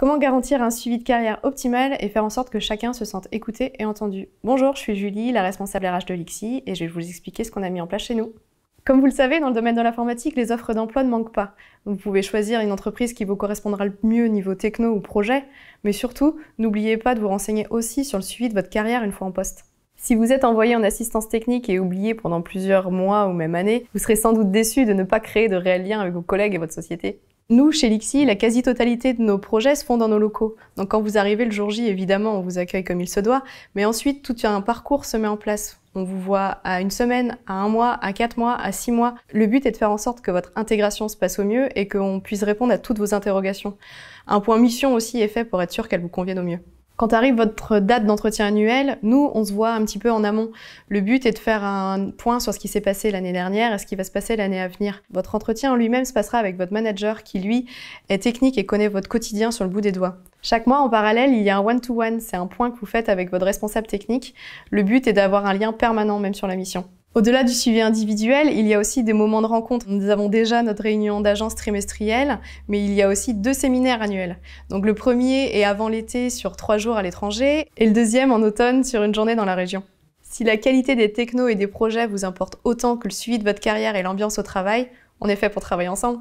Comment garantir un suivi de carrière optimal et faire en sorte que chacun se sente écouté et entendu Bonjour, je suis Julie, la responsable RH de l'IXI, et je vais vous expliquer ce qu'on a mis en place chez nous. Comme vous le savez, dans le domaine de l'informatique, les offres d'emploi ne manquent pas. Vous pouvez choisir une entreprise qui vous correspondra le mieux niveau techno ou projet, mais surtout, n'oubliez pas de vous renseigner aussi sur le suivi de votre carrière une fois en poste. Si vous êtes envoyé en assistance technique et oublié pendant plusieurs mois ou même années, vous serez sans doute déçu de ne pas créer de réels liens avec vos collègues et votre société. Nous, chez Lixi, la quasi-totalité de nos projets se font dans nos locaux. Donc quand vous arrivez le jour J, évidemment, on vous accueille comme il se doit, mais ensuite, tout un parcours se met en place. On vous voit à une semaine, à un mois, à quatre mois, à six mois. Le but est de faire en sorte que votre intégration se passe au mieux et qu'on puisse répondre à toutes vos interrogations. Un point mission aussi est fait pour être sûr qu'elle vous convienne au mieux. Quand arrive votre date d'entretien annuel, nous, on se voit un petit peu en amont. Le but est de faire un point sur ce qui s'est passé l'année dernière et ce qui va se passer l'année à venir. Votre entretien en lui-même se passera avec votre manager qui, lui, est technique et connaît votre quotidien sur le bout des doigts. Chaque mois, en parallèle, il y a un one-to-one, c'est un point que vous faites avec votre responsable technique. Le but est d'avoir un lien permanent même sur la mission. Au-delà du suivi individuel, il y a aussi des moments de rencontre. Nous avons déjà notre réunion d'agence trimestrielle, mais il y a aussi deux séminaires annuels. Donc le premier est avant l'été sur trois jours à l'étranger et le deuxième en automne sur une journée dans la région. Si la qualité des technos et des projets vous importe autant que le suivi de votre carrière et l'ambiance au travail, on est fait pour travailler ensemble.